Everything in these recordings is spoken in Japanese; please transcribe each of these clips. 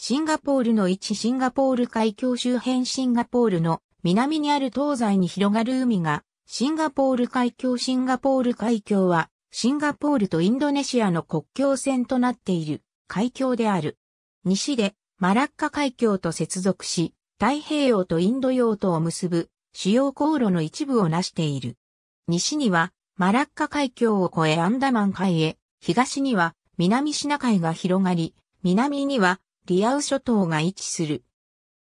シンガポールの位置シンガポール海峡周辺シンガポールの南にある東西に広がる海がシンガポール海峡シンガポール海峡はシンガポールとインドネシアの国境線となっている海峡である。西でマラッカ海峡と接続し太平洋とインド洋とを結ぶ主要航路の一部を成している。西にはマラッカ海峡を越えアンダマン海へ、東には南シナ海が広がり、南にはリアウ諸島が位置する。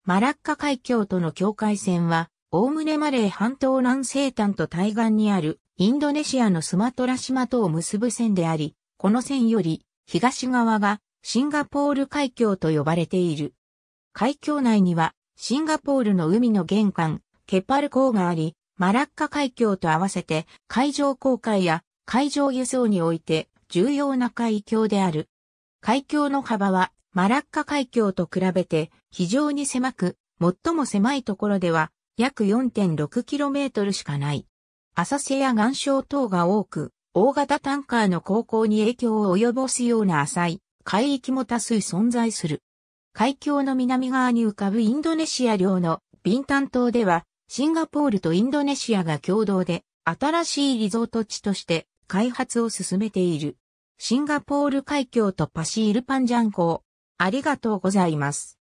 マラッカ海峡との境界線は、おおむねマレー半島南西端と対岸にあるインドネシアのスマトラ島とを結ぶ線であり、この線より東側がシンガポール海峡と呼ばれている。海峡内にはシンガポールの海の玄関、ケパル港があり、マラッカ海峡と合わせて海上航海や海上輸送において重要な海峡である。海峡の幅はマラッカ海峡と比べて非常に狭く、最も狭いところでは約 4.6km しかない。浅瀬や岩礁等が多く、大型タンカーの航行に影響を及ぼすような浅い海域も多数存在する。海峡の南側に浮かぶインドネシア領のビンタン島では、シンガポールとインドネシアが共同で新しいリゾート地として開発を進めている。シンガポール海峡とパシールパンジャン港、ありがとうございます。